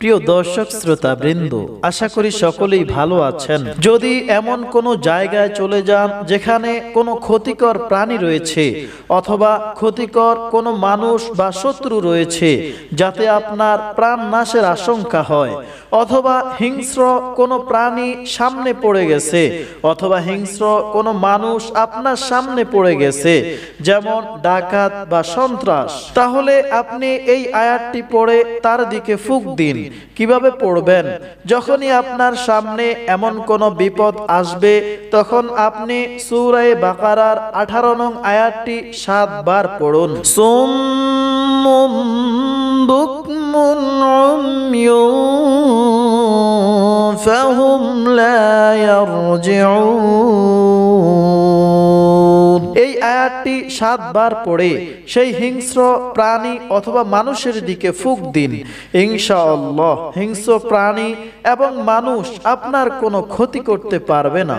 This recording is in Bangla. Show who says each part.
Speaker 1: প্রিয় দর্শক শ্রোতা বৃন্দ আশা করি সকলেই ভালো আছেন যদি এমন কোনো জায়গায় চলে যান যেখানে কোনো ক্ষতিকর প্রাণী রয়েছে অথবা ক্ষতিকর কোনো মানুষ বা শত্রু রয়েছে যাতে আপনার প্রাণ নাশের আশঙ্কা হয় অথবা হিংস্র কোনো প্রাণী সামনে পড়ে গেছে অথবা হিংস্র কোনো মানুষ আপনার সামনে পড়ে গেছে যেমন ডাকাত বা সন্ত্রাস তাহলে আপনি এই আয়াতটি পড়ে তার দিকে ফুক দিন কিভাবে পড়বেন যখনই আপনার সামনে এমন কোনো বিপদ আসবে তখন আপনি সুরাই বাকারার আঠারো নং আয়াতটি সাতবার পড়ুন সুম বুকমুন فهم আয়াতটি সাতবার পড়ে সেই হিংস্র প্রাণী অথবা মানুষের দিকে ফুক দিন ইনশাআল্লাহ হিংস্র প্রাণী
Speaker 2: এবং মানুষ আপনার কোনো ক্ষতি করতে পারবে না